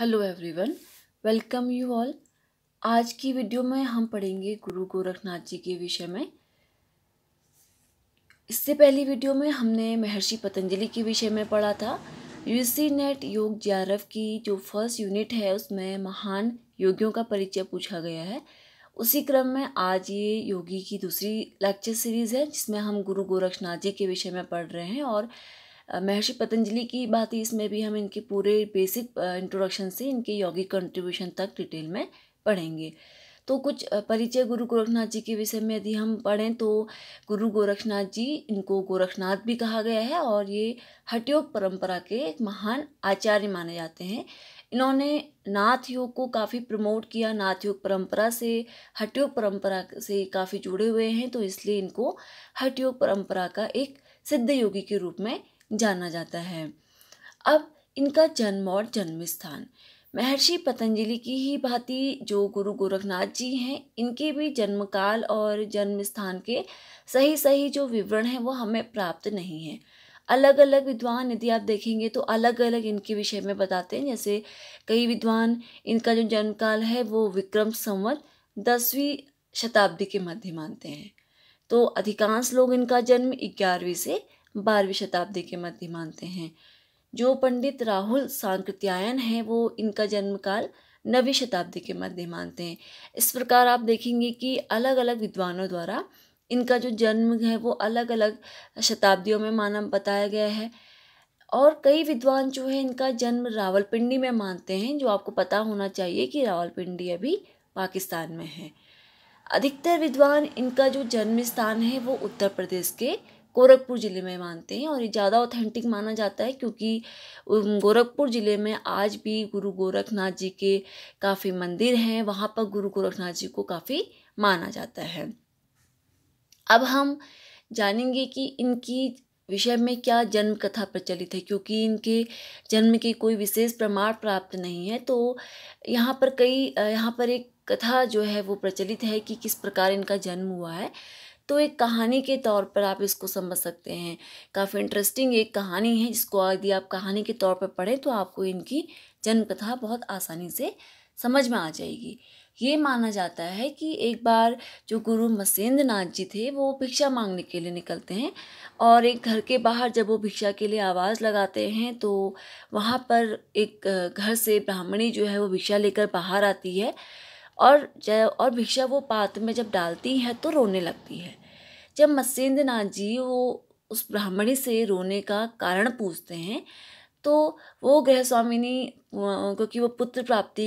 hello everyone welcome you all आज की video में हम पढ़ेंगे गुरु गोरखनाथ जी के विषय में इससे पहली वीडियो में हमने महर्षि पतंजलि के विषय में पढ़ा था यूसी नेट योग जारफ की जो फर्स्ट यूनिट है उसमें महान योगियों का परिचय पूछा गया है उसी क्रम में आज ये योगी की दूसरी लेक्चर सीरीज़ है जिसमें हम गुरु गोरखनाथ जी के विषय में पढ़ रहे हैं और महर्षि पतंजलि की बात इसमें भी हम इनके पूरे बेसिक इंट्रोडक्शन से इनके यौगिक कंट्रीब्यूशन तक डिटेल में पढ़ेंगे तो कुछ परिचय गुरु गोरखनाथ जी के विषय में यदि हम पढ़ें तो गुरु गोरखनाथ जी इनको गोरखनाथ भी कहा गया है और ये हटयोग परंपरा के एक महान आचार्य माने जाते हैं इन्होंने नाथ योग को काफ़ी प्रमोट किया नाथ योग परंपरा से हटयोग परंपरा से काफ़ी जुड़े हुए हैं तो इसलिए इनको हटयोग परंपरा का एक सिद्ध योगी के रूप में जाना जाता है अब इनका जन्म और जन्म स्थान महर्षि पतंजलि की ही भांति जो गुरु गोरखनाथ जी हैं इनके भी जन्मकाल और जन्म स्थान के सही सही जो विवरण हैं वो हमें प्राप्त नहीं है अलग अलग विद्वान यदि आप देखेंगे तो अलग अलग इनके विषय में बताते हैं जैसे कई विद्वान इनका जो जन्मकाल है वो विक्रम संवत दसवीं शताब्दी के मध्य मानते हैं तो अधिकांश लोग इनका जन्म ग्यारहवीं से बारहवीं शताब्दी के मध्य मानते हैं जो पंडित राहुल सांकृत्यायन हैं वो इनका जन्मकाल नवीं शताब्दी के मध्य मानते हैं इस प्रकार आप देखेंगे कि अलग अलग विद्वानों द्वारा इनका जो जन्म है वो अलग अलग शताब्दियों में माना बताया गया है और कई विद्वान जो है इनका जन्म रावलपिंडी में मानते हैं जो आपको पता होना चाहिए कि रावलपिंडी अभी पाकिस्तान में है अधिकतर विद्वान इनका जो जन्म स्थान है वो उत्तर प्रदेश के गोरखपुर ज़िले में मानते हैं और ये ज़्यादा ऑथेंटिक माना जाता है क्योंकि गोरखपुर ज़िले में आज भी गुरु गोरखनाथ जी के काफ़ी मंदिर हैं वहाँ पर गुरु गोरखनाथ जी को काफ़ी माना जाता है अब हम जानेंगे कि इनकी विषय में क्या जन्म कथा प्रचलित है क्योंकि इनके जन्म के कोई विशेष प्रमाण प्राप्त नहीं है तो यहाँ पर कई यहाँ पर एक कथा जो है वो प्रचलित है कि किस प्रकार इनका जन्म हुआ है तो एक कहानी के तौर पर आप इसको समझ सकते हैं काफ़ी इंटरेस्टिंग एक कहानी है जिसको यदि आप कहानी के तौर पर पढ़ें तो आपको इनकी जन्म कथा बहुत आसानी से समझ में आ जाएगी ये माना जाता है कि एक बार जो गुरु मसेंद्र नाथ जी थे वो भिक्षा मांगने के लिए निकलते हैं और एक घर के बाहर जब वो भिक्षा के लिए आवाज़ लगाते हैं तो वहाँ पर एक घर से ब्राह्मणी जो है वो भिक्षा लेकर बाहर आती है और जब और भिक्षा वो पात्र में जब डालती है तो रोने लगती है जब नाथ जी वो उस ब्राह्मणी से रोने का कारण पूछते हैं तो वो गृह स्वामिनी क्योंकि वो पुत्र प्राप्ति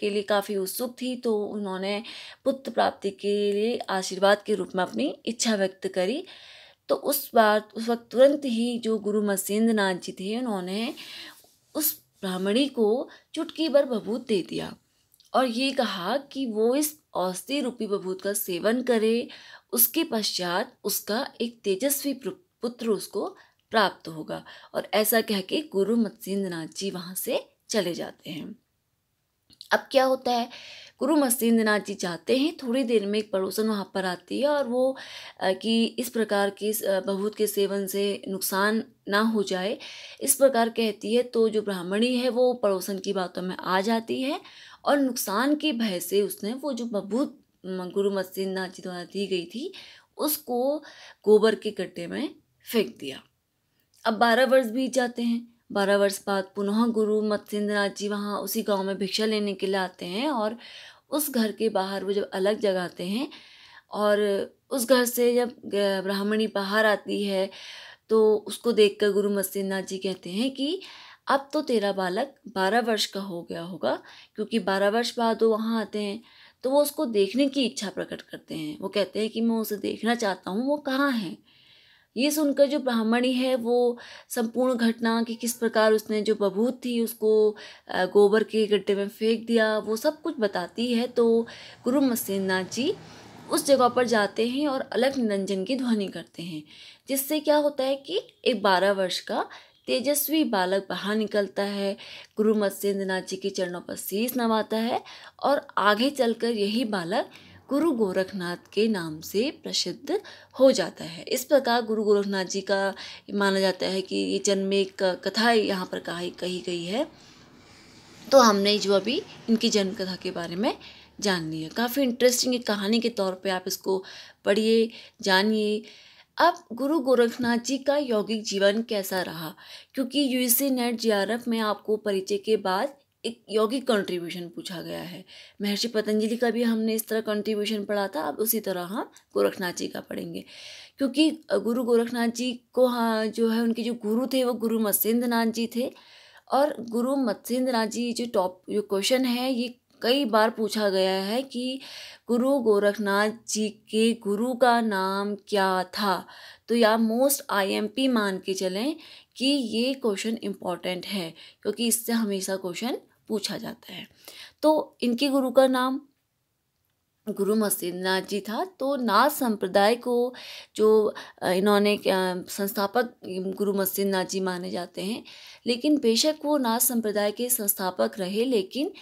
के लिए काफ़ी उत्सुक थी तो उन्होंने पुत्र प्राप्ति के लिए आशीर्वाद के रूप में अपनी इच्छा व्यक्त करी तो उस बार उस वक्त तुरंत ही जो गुरु मत्स्येंद्र नाथ जी थे उन्होंने उस ब्राह्मणी को चुटकी भर बबूत दे दिया और ये कहा कि वो इस औषधि रूपी बभूत का सेवन करे उसके पश्चात उसका एक तेजस्वी पुत्र उसको प्राप्त होगा और ऐसा कह के गुरु मत्स्यनाथ जी वहाँ से चले जाते हैं अब क्या होता है गुरु मत्स्यनाथ जी जाते हैं थोड़ी देर में एक पड़ोसन वहाँ पर आती है और वो कि इस प्रकार के बभूत के सेवन से नुकसान ना हो जाए इस प्रकार कहती है तो जो ब्राह्मणी है वो पड़ोसन की बातों में आ जाती है और नुकसान के भय से उसने वो जो बबूत गुरु नाथ जी द्वारा दी गई थी उसको गोबर के गड्ढे में फेंक दिया अब बारह वर्ष बीत जाते हैं बारह वर्ष बाद पुनः गुरु मत्स्यनाथ जी वहाँ उसी गांव में भिक्षा लेने के लिए आते हैं और उस घर के बाहर वो जब अलग जगह आते हैं और उस घर से जब ब्राह्मणी बाहर आती है तो उसको देखकर गुरु मत्स्यनाथ जी कहते हैं कि अब तो तेरा बालक बारह वर्ष का हो गया होगा क्योंकि बारह वर्ष बाद वो वहाँ आते हैं तो वो उसको देखने की इच्छा प्रकट करते हैं वो कहते हैं कि मैं उसे देखना चाहता हूँ वो कहाँ है ये सुनकर जो ब्राह्मणी है वो संपूर्ण घटना कि किस प्रकार उसने जो बभूत थी उसको गोबर के गड्ढे में फेंक दिया वो सब कुछ बताती है तो गुरु मसीनाथ जी उस जगह पर जाते हैं और अलग निरंजन की ध्वनि करते हैं जिससे क्या होता है कि एक बारह वर्ष का तेजस्वी बालक बाहर निकलता है गुरु मत्स्यनाथ जी के चरणों पर शीश नवाता है और आगे चलकर यही बालक गुरु गोरखनाथ के नाम से प्रसिद्ध हो जाता है इस प्रकार गुरु गोरखनाथ जी का माना जाता है कि ये जन्म एक कथा यहाँ पर कही कही गई है तो हमने जो अभी इनकी जन्म कथा के बारे में जान लिया है काफ़ी इंटरेस्टिंग कहानी के तौर पे आप इसको पढ़िए जानिए अब गुरु गोरखनाथ जी का यौगिक जीवन कैसा रहा क्योंकि सी नेट एफ में आपको परिचय के बाद एक यौगिक कंट्रीब्यूशन पूछा गया है महर्षि पतंजलि का भी हमने इस तरह कंट्रीब्यूशन पढ़ा था अब उसी तरह हम गोरखनाथ जी का पढ़ेंगे क्योंकि गुरु गोरखनाथ जी को हाँ जो है उनके जो गुरु थे वो गुरु मत्स्येंद्र नाथ जी थे और गुरु मत्स्येंद्र नाथ जी जो टॉप जो क्वेश्चन है ये कई बार पूछा गया है कि गुरु गोरखनाथ जी के गुरु का नाम क्या था तो या मोस्ट आईएमपी मान के चलें कि ये क्वेश्चन इम्पॉर्टेंट है क्योंकि इससे हमेशा क्वेश्चन पूछा जाता है तो इनके गुरु का नाम गुरु मसीनाथ जी था तो नाथ संप्रदाय को जो इन्होंने संस्थापक गुरु मसीनाथ जी माने जाते हैं लेकिन बेशक वो नाथ संप्रदाय के संस्थापक रहे लेकिन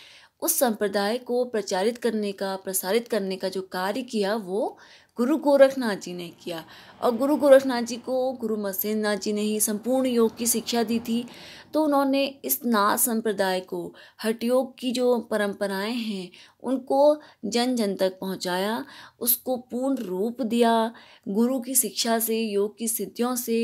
उस संप्रदाय को प्रचारित करने का प्रसारित करने का जो कार्य किया वो गुरु गोरखनाथ जी ने किया और गुरु गोरखनाथ जी को गुरु नाथ जी ने ही संपूर्ण योग की शिक्षा दी थी तो उन्होंने इस नाथ संप्रदाय को योग की जो परंपराएं हैं उनको जन जन तक पहुंचाया उसको पूर्ण रूप दिया गुरु की शिक्षा से योग की सिद्धियों से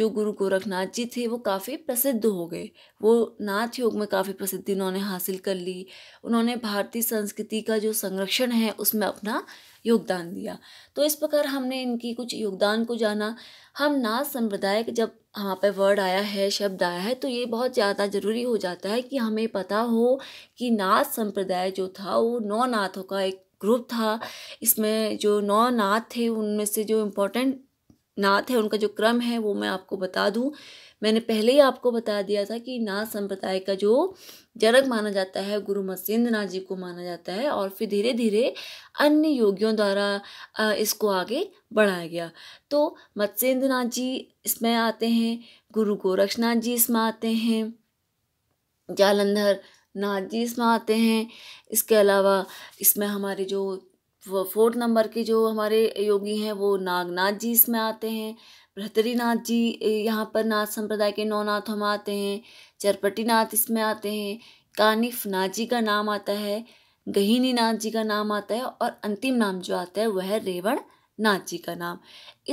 जो गुरु गोरखनाथ जी थे वो काफ़ी प्रसिद्ध हो गए वो नाथ योग में काफ़ी प्रसिद्धि उन्होंने हासिल कर ली उन्होंने भारतीय संस्कृति का जो संरक्षण है उसमें अपना योगदान दिया तो इस प्रकार हमने इनकी कुछ योगदान को जाना हम नाच संप्रदाय जब वहाँ पे वर्ड आया है शब्द आया है तो ये बहुत ज़्यादा ज़रूरी हो जाता है कि हमें पता हो कि नाच संप्रदाय जो था वो नौ नाथों का एक ग्रुप था इसमें जो नौ नाथ थे उनमें से जो इम्पोर्टेंट नाथ है उनका जो क्रम है वो मैं आपको बता दूँ मैंने पहले ही आपको बता दिया था कि नाथ संप्रदाय का जो जनक माना जाता है गुरु मत्स्येंद्रनाथ जी को माना जाता है और फिर धीरे धीरे अन्य योगियों द्वारा इसको आगे बढ़ाया गया तो मत्स्यनाथ जी इसमें आते हैं गुरु गोरक्षनाथ जी इसमें आते हैं जालंधर नाथ जी इसमें आते हैं इसके अलावा इसमें हमारे जो फोर्थ नंबर के जो हमारे योगी हैं वो नागनाथ जी इसमें आते हैं भ्रतरीनाथ जी यहाँ पर नाथ संप्रदाय के नौ नाथ हम आते हैं चरपटी नाथ इसमें आते हैं कानिफ नाथ जी का नाम आता है गहिनी नाथ जी का नाम आता है और अंतिम नाम जो आता है वह है रेवण नाथ जी का नाम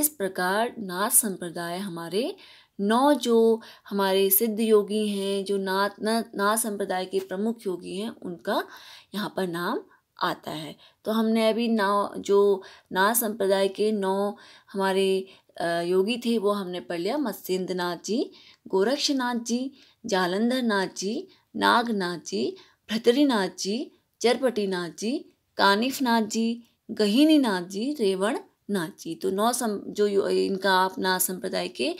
इस प्रकार नाथ संप्रदाय हमारे नौ जो हमारे सिद्ध योगी हैं जो नाथ ना, नाथ संप्रदाय के प्रमुख योगी हैं उनका यहाँ पर नाम आता है तो हमने अभी नौ जो नाथ संप्रदाय के नौ हमारे योगी थे वो हमने पढ़ लिया नाथ जी गोरक्षनाथ जी जालंधर नाथ जी नागनाथ जी भ्रतरीनाथ जी चरपटीनाथ जी कानिफ नाथ जी नाथ जी रेवण नाथ जी तो नौ सम जो इनका आप ना संप्रदाय के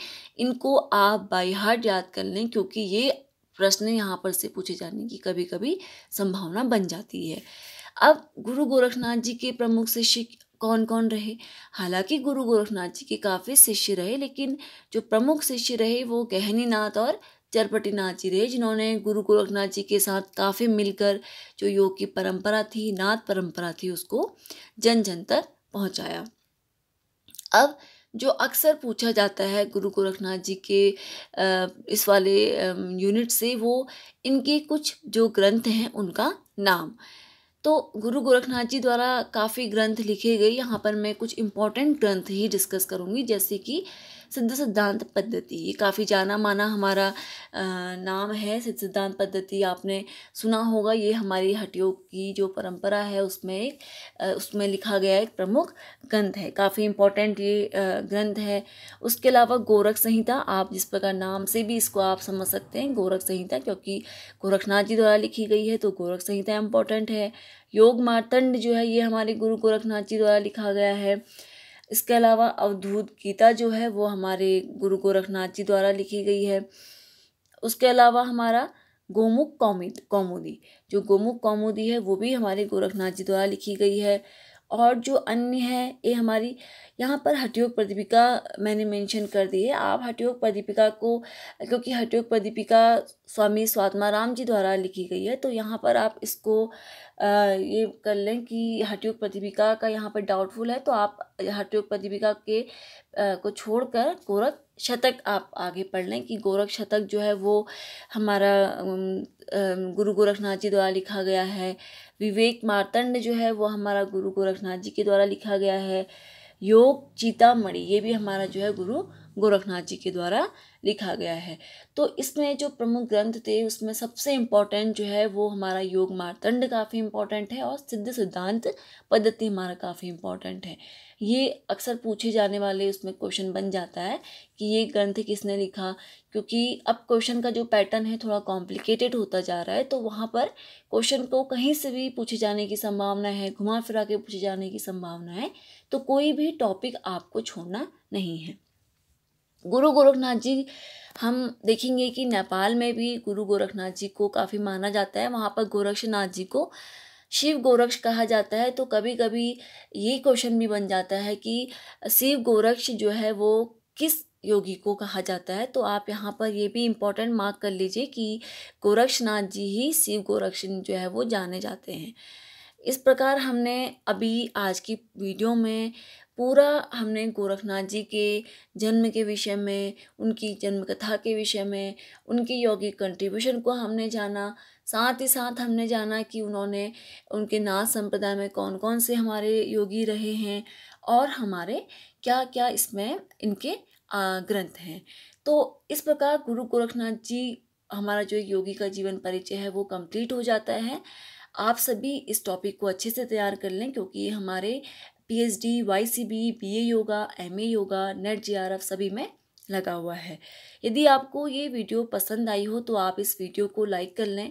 इनको आप बाई हार्ट याद कर लें क्योंकि ये प्रश्न यहाँ पर से पूछे जाने की कभी कभी संभावना बन जाती है अब गुरु गोरखनाथ जी के प्रमुख शिष्य कौन कौन रहे हालांकि गुरु गोरखनाथ जी के काफ़ी शिष्य रहे लेकिन जो प्रमुख शिष्य रहे वो गहनीनाथ और चरपटीनाथ जी रहे जिन्होंने गुरु गोरखनाथ जी के साथ काफ़ी मिलकर जो योग की परंपरा थी नाथ परंपरा थी उसको जन जन तक पहुंचाया अब जो अक्सर पूछा जाता है गुरु गोरखनाथ जी के इस वाले यूनिट से वो इनके कुछ जो ग्रंथ हैं उनका नाम तो गुरु गोरखनाथ जी द्वारा काफ़ी ग्रंथ लिखे गए यहाँ पर मैं कुछ इम्पोर्टेंट ग्रंथ ही डिस्कस करूँगी जैसे कि सिद्ध सिद्धांत पद्धति ये काफ़ी जाना माना हमारा आ, नाम है सिद्ध सिद्धांत पद्धति आपने सुना होगा ये हमारी हटियों की जो परंपरा है उसमें एक उसमें लिखा गया एक प्रमुख ग्रंथ है काफ़ी इम्पोर्टेंट ये ग्रंथ है उसके अलावा गोरख संहिता आप जिस प्रकार नाम से भी इसको आप समझ सकते हैं गोरख संहिता क्योंकि गोरखनाथ जी द्वारा लिखी गई है तो गोरख संहिता इम्पोर्टेंट है योग मारतंड जो है ये हमारे गुरु गोरखनाथ जी द्वारा लिखा गया है इसके अलावा अवधूत गीता जो है वो हमारे गुरु गोरखनाथ जी द्वारा लिखी गई है उसके अलावा हमारा गोमुख कौमी कौमुदी जो गोमुख कौमुदी है वो भी हमारे गोरखनाथ जी द्वारा लिखी गई है और जो अन्य है ये हमारी यहाँ पर हटयोग प्रदीपिका मैंने मेंशन कर दी है आप हटयोग प्रदीपिका को क्योंकि हटयोग प्रदीपिका स्वामी राम जी द्वारा लिखी गई है तो यहाँ पर आप इसको आ, ये कर लें कि हटयोग प्रदीपिका का यहाँ पर डाउटफुल है तो आप हटयोग प्रदीपिका के आ, को छोड़कर गोरख शतक आप आगे पढ़ लें कि गोरख शतक जो है वो हमारा गुरु गोरखनाथ जी द्वारा लिखा गया है विवेक मारतंड जो है वो हमारा गुरु गोरखनाथ जी के द्वारा लिखा गया है योग चीतामढ़ी ये भी हमारा जो है गुरु गोरखनाथ जी के द्वारा लिखा गया है तो इसमें जो प्रमुख ग्रंथ थे उसमें सबसे इम्पॉर्टेंट जो है वो हमारा योग मारतंड काफ़ी इम्पॉर्टेंट है और सिद्ध सिद्धांत पद्धति हमारा काफ़ी इम्पॉर्टेंट है ये अक्सर पूछे जाने वाले उसमें क्वेश्चन बन जाता है कि ये ग्रंथ किसने लिखा क्योंकि अब क्वेश्चन का जो पैटर्न है थोड़ा कॉम्प्लिकेटेड होता जा रहा है तो वहाँ पर क्वेश्चन को कहीं से भी पूछे जाने की संभावना है घुमा फिरा के पूछे जाने की संभावना है तो कोई भी टॉपिक आपको छोड़ना नहीं है गुरु गोरखनाथ जी हम देखेंगे कि नेपाल में भी गुरु गोरखनाथ जी को काफ़ी माना जाता है वहाँ पर गोरक्षनाथ जी को शिव गोरक्ष कहा जाता है तो कभी कभी ये क्वेश्चन भी बन जाता है कि शिव गोरक्ष जो है वो किस योगी को कहा जाता है तो आप यहाँ पर ये भी इम्पोर्टेंट मार्क कर लीजिए कि गोरक्षनाथ जी ही शिव गोरक्ष जो है वो जाने जाते हैं इस प्रकार हमने अभी आज की वीडियो में पूरा हमने गोरखनाथ जी के जन्म के विषय में उनकी जन्म कथा के विषय में उनकी यौगिक कंट्रीब्यूशन को हमने जाना साथ ही साथ हमने जाना कि उन्होंने उनके नाथ संप्रदाय में कौन कौन से हमारे योगी रहे हैं और हमारे क्या क्या इसमें इनके ग्रंथ हैं तो इस प्रकार गुरु गोरखनाथ जी हमारा जो योगी का जीवन परिचय है वो कंप्लीट हो जाता है आप सभी इस टॉपिक को अच्छे से तैयार कर लें क्योंकि ये हमारे PhD YCB BA yoga MA yoga NET JRF सभी में लगा हुआ है यदि आपको ये वीडियो पसंद आई हो तो आप इस वीडियो को लाइक कर लें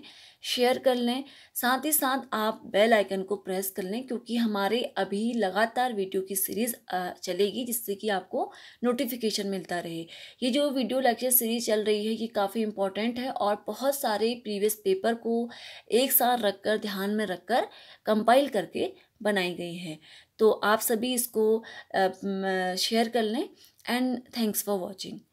शेयर कर लें साथ ही साथ आप बेल आइकन को प्रेस कर लें क्योंकि हमारे अभी लगातार वीडियो की सीरीज़ चलेगी जिससे कि आपको नोटिफिकेशन मिलता रहे ये जो वीडियो लेक्चर सीरीज चल रही है ये काफ़ी इंपॉर्टेंट है और बहुत सारे प्रीवियस पेपर को एक साथ रखकर ध्यान में रखकर कंपाइल करके बनाई गई है तो आप सभी इसको शेयर कर लें एंड थैंक्स फॉर वॉचिंग